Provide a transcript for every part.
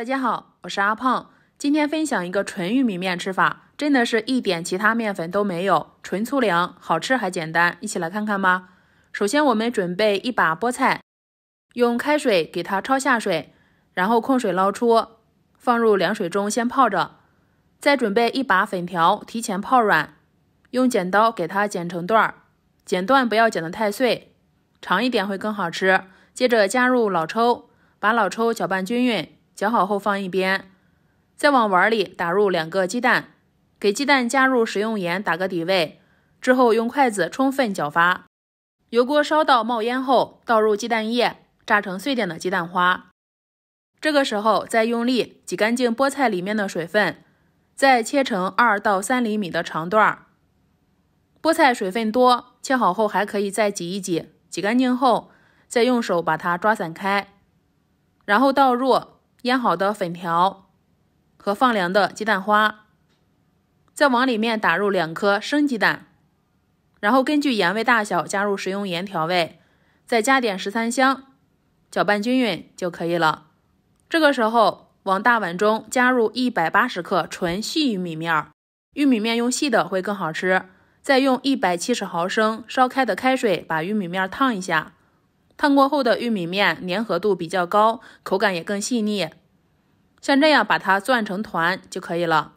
大家好，我是阿胖，今天分享一个纯玉米面吃法，真的是一点其他面粉都没有，纯粗粮，好吃还简单，一起来看看吧。首先我们准备一把菠菜，用开水给它焯下水，然后控水捞出，放入凉水中先泡着。再准备一把粉条，提前泡软，用剪刀给它剪成段儿，剪断不要剪的太碎，长一点会更好吃。接着加入老抽，把老抽搅拌均匀。搅好后放一边，再往碗里打入两个鸡蛋，给鸡蛋加入食用盐打个底味，之后用筷子充分搅发。油锅烧到冒烟后，倒入鸡蛋液，炸成碎点的鸡蛋花。这个时候再用力挤干净菠菜里面的水分，再切成二到三厘米的长段。菠菜水分多，切好后还可以再挤一挤，挤干净后，再用手把它抓散开，然后倒入。腌好的粉条和放凉的鸡蛋花，再往里面打入两颗生鸡蛋，然后根据盐味大小加入食用盐调味，再加点十三香，搅拌均匀就可以了。这个时候，往大碗中加入一百八十克纯细玉米面，玉米面用细的会更好吃。再用一百七十毫升烧开的开水把玉米面烫一下，烫过后的玉米面粘合度比较高，口感也更细腻。像这样把它攥成团就可以了。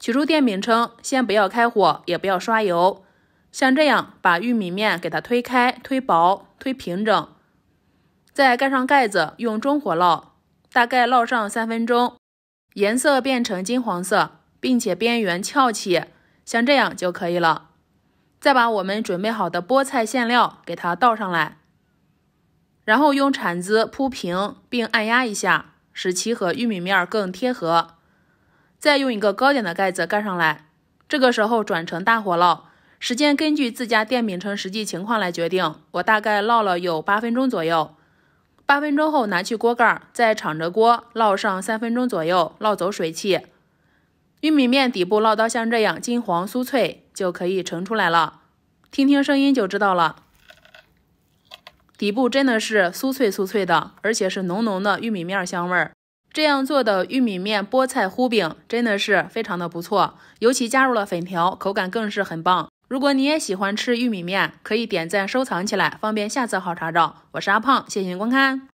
取出电饼铛，先不要开火，也不要刷油。像这样把玉米面给它推开、推薄、推平整，再盖上盖子，用中火烙，大概烙上三分钟，颜色变成金黄色，并且边缘翘起，像这样就可以了。再把我们准备好的菠菜馅料给它倒上来，然后用铲子铺平并按压一下。使其和玉米面儿更贴合，再用一个高点的盖子盖上来。这个时候转成大火烙，时间根据自家电饼铛实际情况来决定。我大概烙了有八分钟左右。八分钟后拿去锅盖儿，再敞着锅烙上三分钟左右，烙走水汽。玉米面底部烙到像这样金黄酥脆，就可以盛出来了。听听声音就知道了。底部真的是酥脆酥脆的，而且是浓浓的玉米面香味儿。这样做的玉米面菠菜糊饼真的是非常的不错，尤其加入了粉条，口感更是很棒。如果你也喜欢吃玉米面，可以点赞收藏起来，方便下次好查找。我是阿胖，谢谢观看。